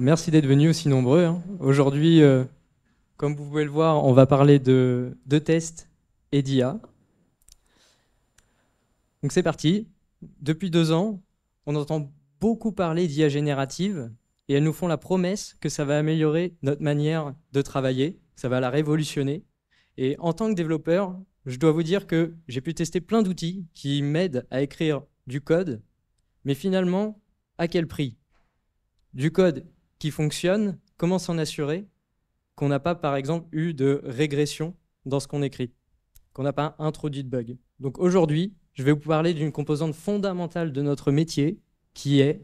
Merci d'être venus aussi nombreux. Hein. Aujourd'hui, euh, comme vous pouvez le voir, on va parler de, de tests et d'IA. Donc c'est parti. Depuis deux ans, on entend beaucoup parler d'IA générative et elles nous font la promesse que ça va améliorer notre manière de travailler, ça va la révolutionner. Et en tant que développeur, je dois vous dire que j'ai pu tester plein d'outils qui m'aident à écrire du code, mais finalement, à quel prix Du code qui fonctionne, comment s'en assurer qu'on n'a pas, par exemple, eu de régression dans ce qu'on écrit, qu'on n'a pas introduit de bug. Donc aujourd'hui, je vais vous parler d'une composante fondamentale de notre métier, qui est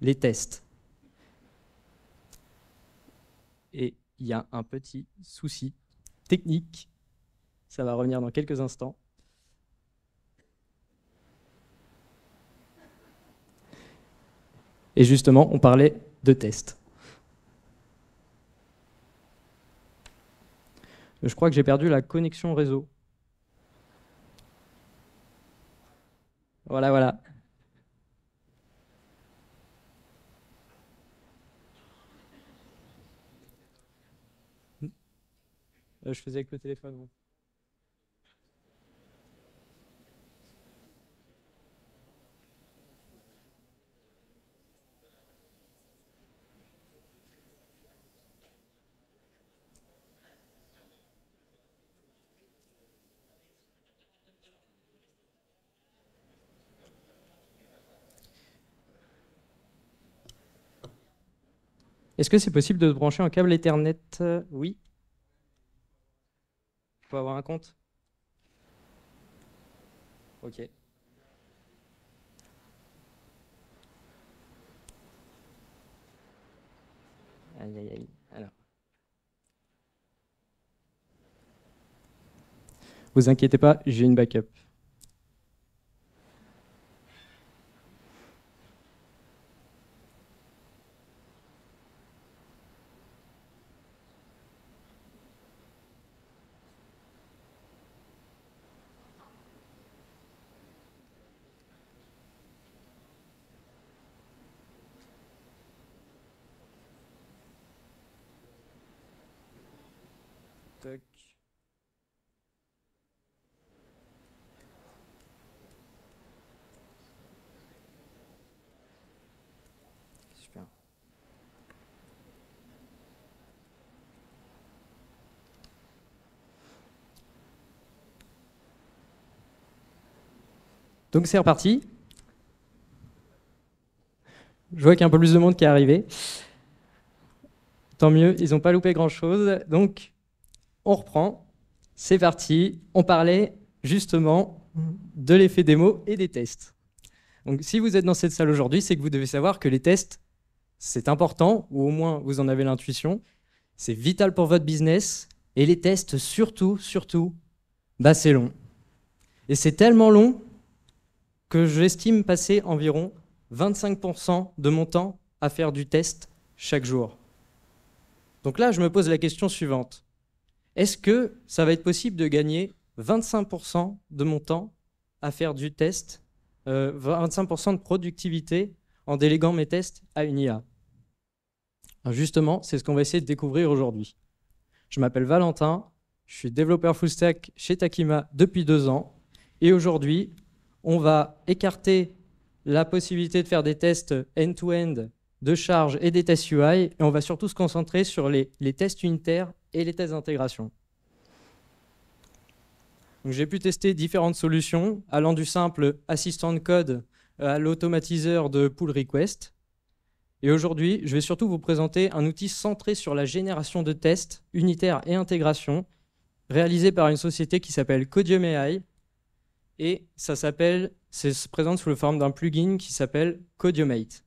les tests. Et il y a un petit souci technique, ça va revenir dans quelques instants. Et justement, on parlait de test. Je crois que j'ai perdu la connexion réseau. Voilà, voilà. Euh, je faisais avec le téléphone. Est-ce que c'est possible de se brancher en câble Ethernet euh, Oui. Il avoir un compte Ok. Aïe, aïe, aïe. Alors. Vous inquiétez pas, j'ai une backup. Donc c'est reparti. Je vois qu'il y a un peu plus de monde qui est arrivé. Tant mieux, ils n'ont pas loupé grand-chose. Donc, on reprend. C'est parti. On parlait justement de l'effet démo et des tests. Donc si vous êtes dans cette salle aujourd'hui, c'est que vous devez savoir que les tests, c'est important, ou au moins vous en avez l'intuition. C'est vital pour votre business. Et les tests, surtout, surtout, bah, c'est long. Et c'est tellement long que j'estime passer environ 25% de mon temps à faire du test chaque jour. Donc là, je me pose la question suivante. Est-ce que ça va être possible de gagner 25% de mon temps à faire du test, 25% euh, de productivité en déléguant mes tests à une IA ah, Justement, c'est ce qu'on va essayer de découvrir aujourd'hui. Je m'appelle Valentin, je suis développeur full stack chez Takima depuis deux ans. Et aujourd'hui, on va écarter la possibilité de faire des tests end-to-end de charge et des tests UI. Et on va surtout se concentrer sur les tests unitaires et les tests d'intégration. J'ai pu tester différentes solutions, allant du simple assistant code euh, à l'automatiseur de pull request. Et aujourd'hui, je vais surtout vous présenter un outil centré sur la génération de tests unitaires et intégration, réalisé par une société qui s'appelle Codium AI. Et ça s'appelle, se présente sous la forme d'un plugin qui s'appelle Codiumate.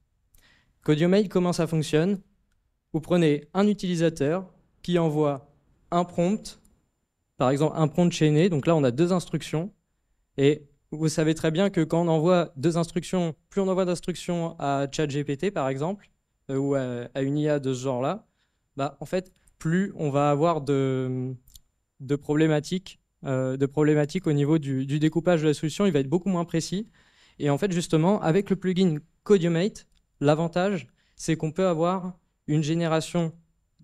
Codiumate, comment ça fonctionne Vous prenez un utilisateur, qui envoie un prompt, par exemple un prompt chaîné. Donc là, on a deux instructions. Et vous savez très bien que quand on envoie deux instructions, plus on envoie d'instructions à ChatGPT, par exemple, euh, ou à, une IA de ce genre-là, bah, en fait, plus on va avoir de, problématiques euh, de problématiques au niveau du, du, découpage de la solution, il va être beaucoup moins précis. Et en fait, justement, avec le plugin Codiumate, l'avantage, c'est qu'on peut avoir une génération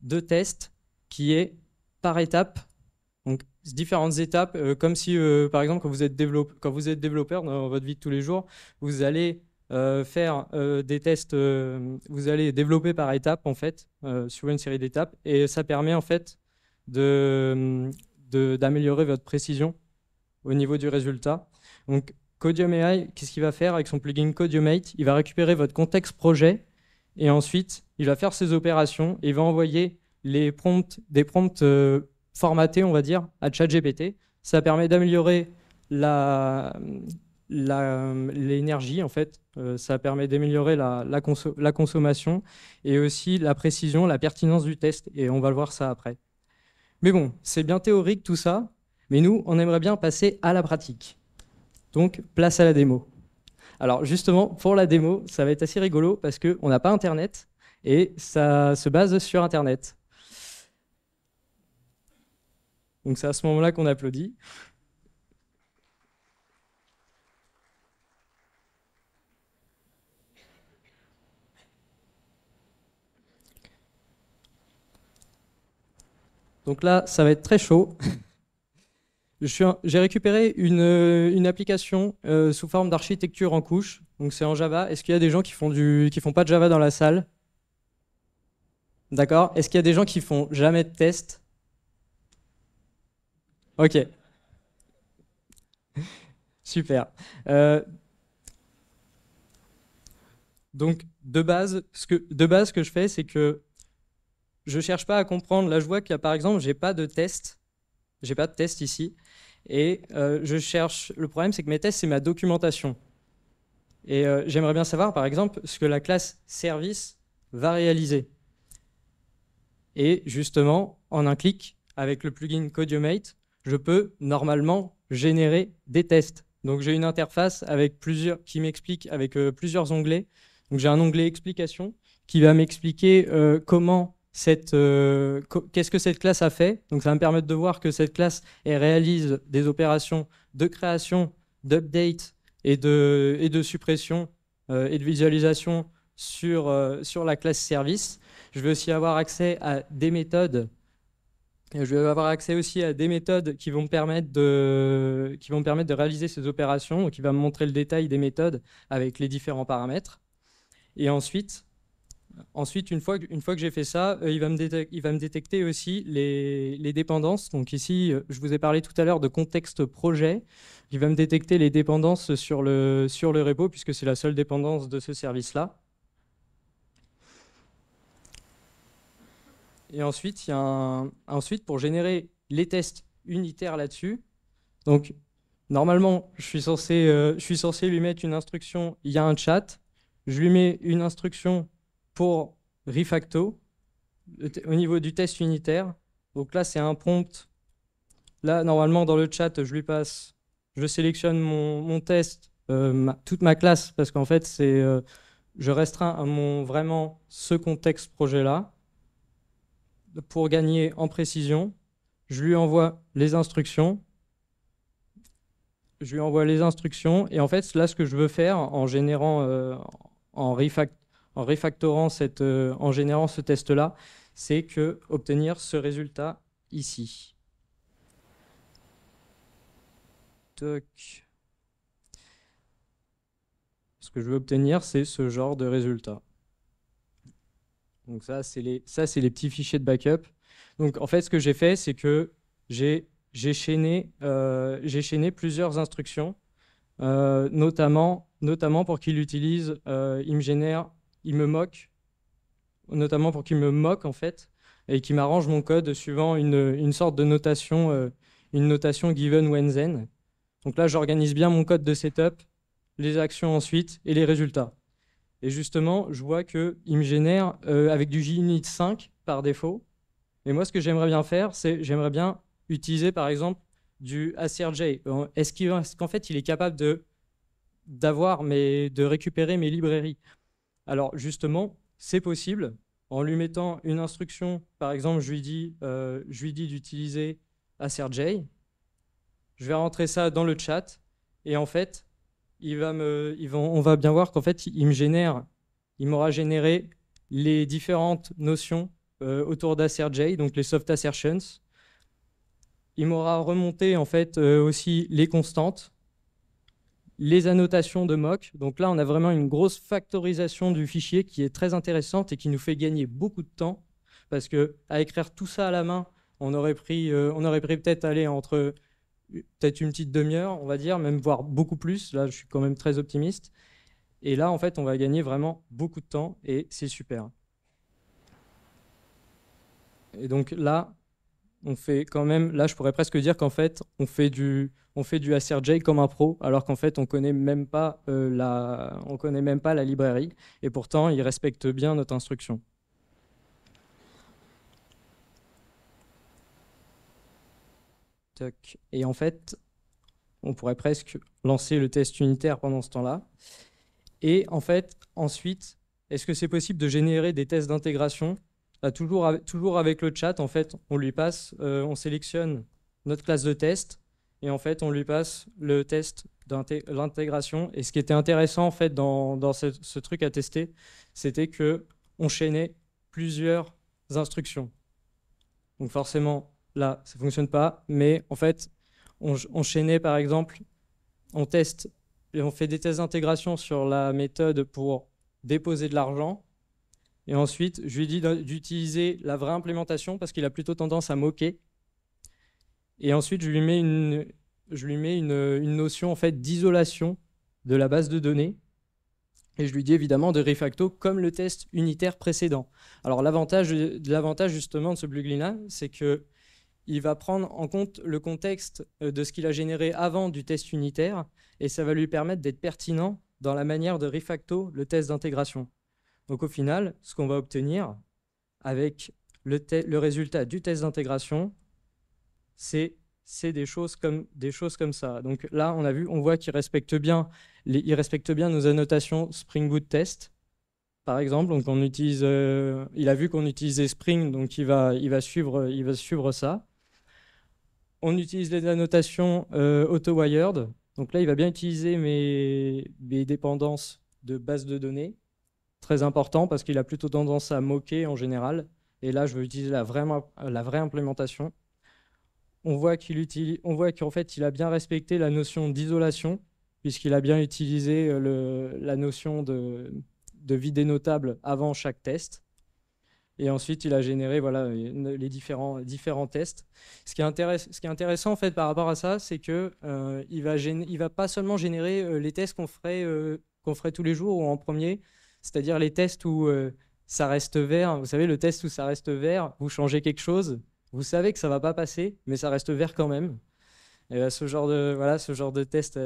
de tests qui est par étape. Donc différentes étapes, euh, comme si euh, par exemple quand vous, êtes développeur, quand vous êtes développeur dans votre vie de tous les jours, vous allez euh, faire des tests, vous allez développer par étape en fait sur une série d'étapes et ça permet en fait mm, d'améliorer de, votre précision au niveau du résultat. Donc Codium AI, qu'est-ce qu'il va faire avec son plugin Codiumate Il va récupérer votre contexte projet et ensuite il va faire ses opérations et il va envoyer les des prompts euh, formatés, on va dire, à ChatGPT. Ça permet d'améliorer l'énergie, en fait. Euh, ça permet d'améliorer la, la, consommation et aussi la précision, la pertinence du test. Et on va le voir ça après. Mais bon, c'est bien théorique tout ça, mais nous, on aimerait bien passer à la pratique. Donc, place à la démo. Alors justement, pour la démo, ça va être assez rigolo parce qu'on n'a pas Internet et ça se base sur Internet. Donc c'est à ce moment-là qu'on applaudit. Donc là, ça va être très chaud. J'ai récupéré une, application euh, sous forme d'architecture en couche. Donc c'est en Java. Est-ce qu'il y a des gens qui font du, qui font pas de Java dans la salle D'accord. Est-ce qu'il y a des gens qui font jamais de tests Ok. Super. Euh, donc, de base, ce que, de base, que je fais, c'est que je ne cherche pas à comprendre. Là, je vois qu'il a, par exemple, j'ai pas de test. J'ai pas de test ici. Et euh, je cherche. Le problème, c'est que mes tests, c'est ma documentation. Et euh, j'aimerais bien savoir, par exemple, ce que la classe service va réaliser. Et justement, en un clic, avec le plugin Codiumate je peux normalement générer des tests. Donc j'ai une interface avec plusieurs, qui m'explique avec euh, plusieurs onglets. j'ai un onglet explication qui va m'expliquer euh, comment cette, euh, qu'est-ce que cette classe a fait. Donc ça va me permettre de voir que cette classe réalise des opérations de création, d'update et de, et de suppression et de visualisation sur, sur la classe service. Je vais aussi avoir accès à des méthodes je vais avoir accès aussi à des méthodes qui vont me permettre de, qui vont permettre de réaliser ces opérations, qui va me montrer le détail des méthodes avec les différents paramètres. Et ensuite, ensuite une fois, fois que j'ai fait ça, euh, il, va me va me détecter aussi les, dépendances. Donc ici, euh, je vous ai parlé tout à l'heure de contexte projet. Il va me détecter les dépendances sur sur le repo, puisque c'est la seule dépendance de ce service-là. Et ensuite, il y a un... ensuite pour générer les tests unitaires là-dessus, donc normalement, je suis, censé, euh, je suis censé lui mettre une instruction, il y a un chat, je lui mets une instruction pour refacto au niveau du test unitaire. Donc là, c'est un prompt. Là, normalement, dans le chat, je lui passe, je sélectionne mon, test, euh, toute ma classe, parce qu'en fait, c'est, euh, je restreins à mon, vraiment ce contexte projet-là pour gagner en précision, je lui envoie les instructions. Je lui envoie les instructions. Et en fait, là, ce que je veux faire en générant, euh, en, cette, euh, en générant ce test-là, c'est que obtenir ce résultat ici. Ce que je veux obtenir, c'est ce genre de résultat. Donc ça, c'est les, ça, c'est les petits fichiers de backup. Donc en fait, ce que j'ai fait, c'est que j'ai, j'ai, chaîné, euh, plusieurs instructions, euh, notamment, notamment pour qu'il utilise, euh, il me génère, il me moque, notamment pour qu'il me moque en fait, et qu'il m'arrange mon code suivant une, une sorte de notation, une notation given when then. Donc là, j'organise bien mon code de setup, les actions ensuite et les résultats. Et justement, je vois qu'il me génère euh, avec du JUnit 5 par défaut. Et moi, ce que j'aimerais bien faire, c'est j'aimerais bien utiliser par exemple du ACRJ. Est-ce qu'en fait, il est capable de d'avoir mais de récupérer mes librairies Alors justement, c'est possible en lui mettant une instruction. Par exemple, je lui dis, euh, je lui dis d'utiliser ACRJ. Je vais rentrer ça dans le chat et en fait, il va me, ils vont, on va bien voir qu'en fait, il me génère, il m'aura généré les différentes notions euh, autour d'AsserJ, donc les soft assertions. Il m'aura remonté en fait euh, aussi les constantes, les annotations de mock. Donc là, on a vraiment une grosse factorisation du fichier qui est très intéressante et qui nous fait gagner beaucoup de temps parce que à écrire tout ça à la main, on aurait pris, euh, on aurait pris peut-être aller entre peut-être une petite demi-heure, on va dire, même voire beaucoup plus. Là, je suis quand même très optimiste. Et là, en fait, on va gagner vraiment beaucoup de temps et c'est super. Et donc là, on fait quand même, là, je pourrais presque dire qu'en fait, on fait du, on fait du ACRJ comme un pro, alors qu'en fait, on connaît même pas euh, la, on connaît même pas la librairie. Et pourtant, il respecte bien notre instruction. Et en fait, on pourrait presque lancer le test unitaire pendant ce temps-là. Et en fait, ensuite, est-ce que c'est possible de générer des tests d'intégration bah, toujours, avec, toujours avec le chat, en fait, on lui passe, euh, on sélectionne notre classe de test et en fait, on lui passe le test d'intégration. Et ce qui était intéressant en fait dans, ce, truc à tester, c'était que on chaînait plusieurs instructions. Donc forcément, là, ça ne fonctionne pas. Mais en fait, on, par exemple, on teste et on fait des tests d'intégration sur la méthode pour déposer de l'argent. Et ensuite, je lui dis d'utiliser la vraie implémentation parce qu'il a plutôt tendance à moquer. Et ensuite, je lui mets une, je lui mets une, une notion en fait d'isolation de la base de données. Et je lui dis évidemment de refacto comme le test unitaire précédent. Alors l'avantage, l'avantage justement de ce plugin-là, c'est que il va prendre en compte le contexte euh, de ce qu'il a généré avant du test unitaire et ça va lui permettre d'être pertinent dans la manière de refacto le test d'intégration. Donc au final, ce qu'on va obtenir avec le, résultat du test d'intégration, c'est des choses comme ça. Donc là, on a vu, on voit qu'il respecte bien nos annotations Spring Boot test par exemple. Donc on utilise, euh, il a vu qu'on utilisait Spring, donc il va, il il va suivre ça on utilise les annotations euh, auto-wired. Donc là, il va bien utiliser mes, dépendances de base de données. Très important parce qu'il a plutôt tendance à moquer en général. Et là, je veux utiliser la vraie, implémentation. On voit qu'il qu'en fait, il a bien respecté la notion d'isolation, puisqu'il a bien utilisé euh, la notion de, vie dénotable avant chaque test. Et ensuite, il a généré voilà, les différents, différents tests. Ce qui, est intéressant en fait, par rapport à ça, c'est qu'il euh, ne va, il va pas seulement générer euh, les tests qu'on ferait, euh, qu'on ferait tous les jours ou en premier, c'est-à-dire les tests où ça reste vert. Vous savez, le test où ça reste vert, vous changez quelque chose, vous savez que ça ne va pas passer, mais ça reste vert quand même. Et, ce genre de, voilà, ce genre de test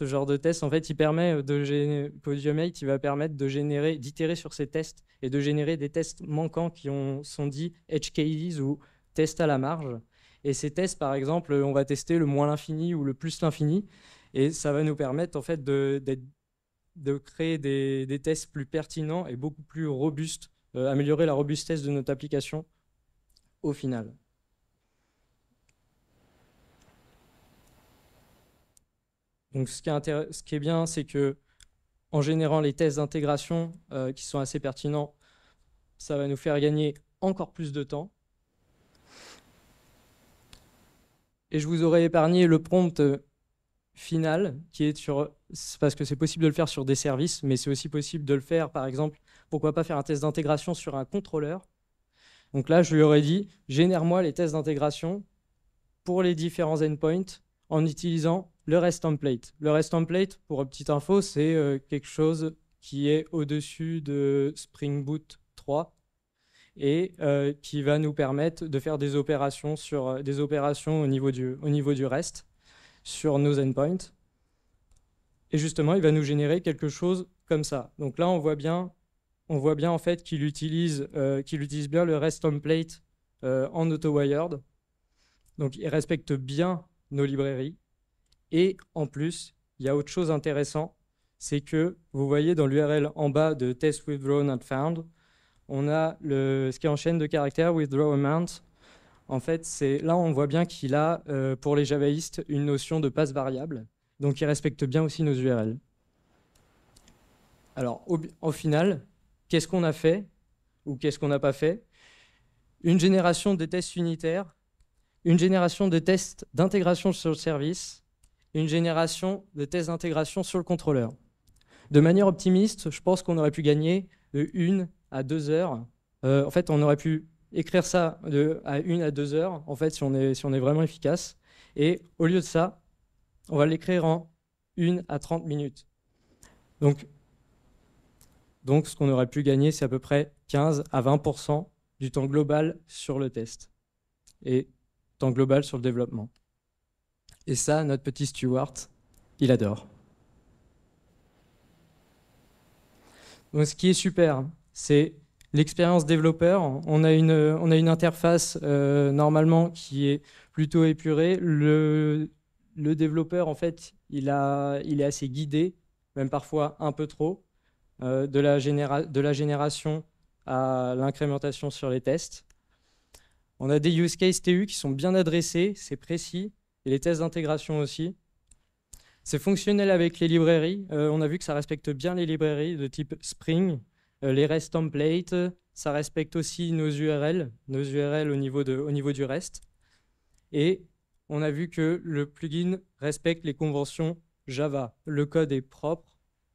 ce genre de test, en fait, il permet de va permettre de générer, d'itérer sur ces tests et de générer des tests manquants qui ont, sont dits edge ou tests à la marge. Et ces tests, par exemple, on va tester le moins l'infini ou le plus l'infini, et ça va nous permettre en fait de, créer des, tests plus pertinents et beaucoup plus robustes, euh, améliorer la robustesse de notre application au final. Donc ce qui est, bien, c'est que en générant les tests d'intégration euh, qui sont assez pertinents, ça va nous faire gagner encore plus de temps. Et je vous aurais épargné le prompt euh, final qui est sur parce que c'est possible de le faire sur des services mais c'est aussi possible de le faire par exemple pourquoi pas faire un test d'intégration sur un contrôleur donc là je lui aurais dit génère moi les tests d'intégration pour les différents endpoints en utilisant le REST template. Le REST template, pour petite info, c'est euh, quelque chose qui est au-dessus de Spring Boot 3 et euh, qui va nous permettre de faire des opérations, sur, euh, des opérations au, niveau du, au niveau du REST sur nos endpoints. Et justement, il va nous générer quelque chose comme ça. Donc là, on voit bien, on voit bien en fait qu'il utilise, qu'il utilise bien le REST template en auto-wired. Donc il respecte bien nos librairies. Et en plus, il y a autre chose intéressante, c'est que vous voyez dans l'URL en bas de test withdrawn and found, on a le, ce qui est en chaîne de caractères withdraw amount. En fait, c'est là on voit bien qu'il a euh, pour les javaïstes une notion de passe variable, donc il respecte bien aussi nos URL. Alors au, final, qu'est-ce qu'on a fait ou qu'est-ce qu'on n'a pas fait Une génération de tests unitaires une génération de tests d'intégration sur le service une génération de tests d'intégration sur le contrôleur. De manière optimiste, je pense qu'on aurait pu gagner de 1 à 2 heures. Euh, en fait, on aurait pu écrire ça de, à 1 à 2 heures, en fait, si on, est, si on est vraiment efficace. Et au lieu de ça, on va l'écrire en 1 à 30 minutes. Donc, donc ce qu'on aurait pu gagner, c'est à peu près 15 à 20 du temps global sur le test. Et global sur le développement. Et ça, notre petit Stewart, il adore. Donc, ce qui est super, c'est l'expérience développeur. On a une, on a une interface euh, normalement qui est plutôt épurée. Le, le développeur, en fait, il, a, il est assez guidé, même parfois un peu trop, euh, de, la de la génération à l'incrémentation sur les tests. On a des use cases TU qui sont bien adressés, c'est précis, et les tests d'intégration aussi. C'est fonctionnel avec les librairies. Euh, on a vu que ça respecte bien les librairies de type Spring, euh, les REST templates. Ça respecte aussi nos URL, nos URL au niveau, au niveau du REST. Et on a vu que le plugin respecte les conventions Java. Le code est propre,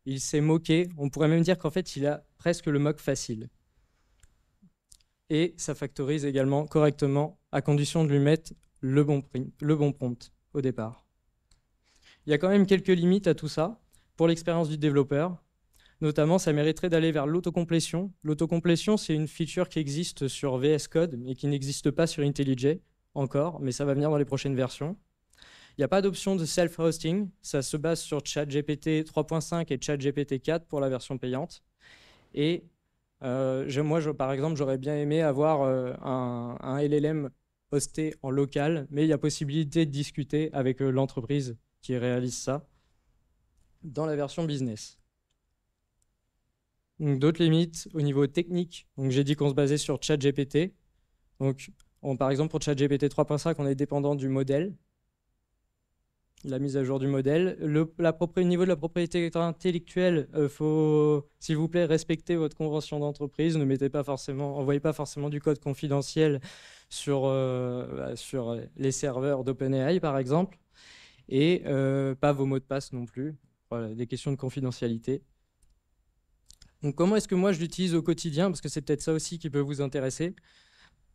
il s'est moqué. On pourrait même dire qu'en fait, il a presque le mock facile et ça factorise également correctement à condition de lui mettre le bon, le bon prompt au départ. Il y a quand même quelques limites à tout ça pour l'expérience du développeur. Notamment, ça mériterait d'aller vers l'autocomplétion. L'autocomplétion, c'est une feature qui existe sur VS Code, mais qui n'existe pas sur IntelliJ encore, mais ça va venir dans les prochaines versions. Il n'y a pas d'option de self-hosting. Ça se base sur ChatGPT 3.5 et ChatGPT 4 pour la version payante. Et euh, moi, par exemple, j'aurais bien aimé avoir euh, un, LLM hosté en local, mais il y a possibilité de discuter avec euh, l'entreprise qui réalise ça dans la version business. D'autres limites au niveau technique. J'ai dit qu'on se basait sur ChatGPT. Donc, par exemple, pour ChatGPT 3.5, on est dépendant du modèle la mise à jour du modèle. Le la niveau de la propriété intellectuelle, euh, faut, s'il vous plaît, respecter votre convention d'entreprise. Ne mettez pas forcément, envoyez pas forcément du code confidentiel sur, euh, bah, sur les serveurs d'OpenAI, par exemple, et euh, pas vos mots de passe non plus. Voilà, des questions de confidentialité. Donc, comment est-ce que moi je l'utilise au quotidien Parce que c'est peut-être ça aussi qui peut vous intéresser.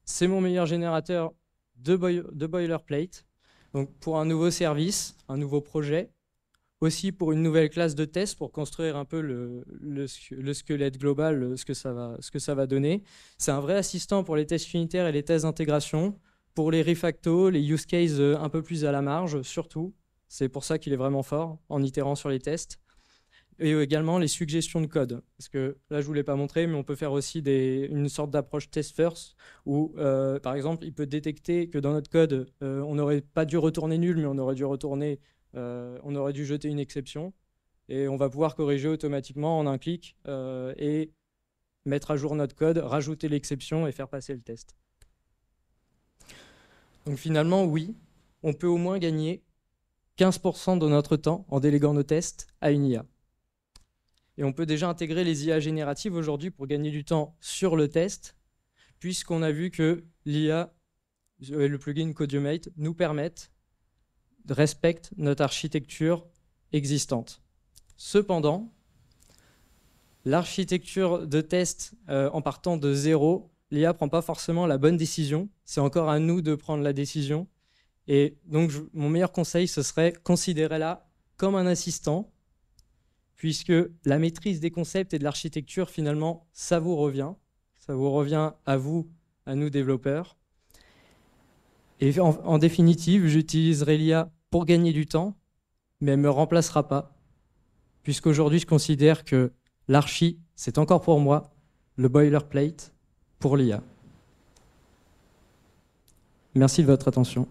C'est mon meilleur générateur de boilerplate. Donc pour un nouveau service, un nouveau projet, aussi pour une nouvelle classe de tests pour construire un peu le, squelette global, euh, ce que ça va, ce que ça va donner. C'est un vrai assistant pour les tests unitaires et les tests d'intégration, pour les refacto, les use cases euh, un peu plus à la marge surtout. C'est pour ça qu'il est vraiment fort en itérant sur les tests et également les suggestions de code. Parce que là, je ne vous l'ai pas montré, mais on peut faire aussi une sorte d'approche test first, où euh, par exemple, il peut détecter que dans notre code, euh, on n'aurait pas dû retourner nul, mais on aurait dû retourner, euh, on aurait dû jeter une exception. Et on va pouvoir corriger automatiquement en un clic et mettre à jour notre code, rajouter l'exception et faire passer le test. Donc finalement, oui, on peut au moins gagner 15% de notre temps en déléguant nos tests à une IA. Et on peut déjà intégrer les IA génératives aujourd'hui pour gagner du temps sur le test, puisqu'on a vu que l'IA et euh, le plugin Codiumate nous permettent de respecter notre architecture existante. Cependant, l'architecture de test euh, en partant de zéro, l'IA ne prend pas forcément la bonne décision. C'est encore à nous de prendre la décision. Et donc, mon meilleur conseil, ce serait considérer la comme un assistant puisque la maîtrise des concepts et de l'architecture, finalement, ça vous revient. Ça vous revient à vous, à nous développeurs. Et en, définitive, j'utiliserai l'IA pour gagner du temps, mais elle ne me remplacera pas, puisqu'aujourd'hui, je considère que l'archi, c'est encore pour moi le boilerplate pour l'IA. Merci de votre attention.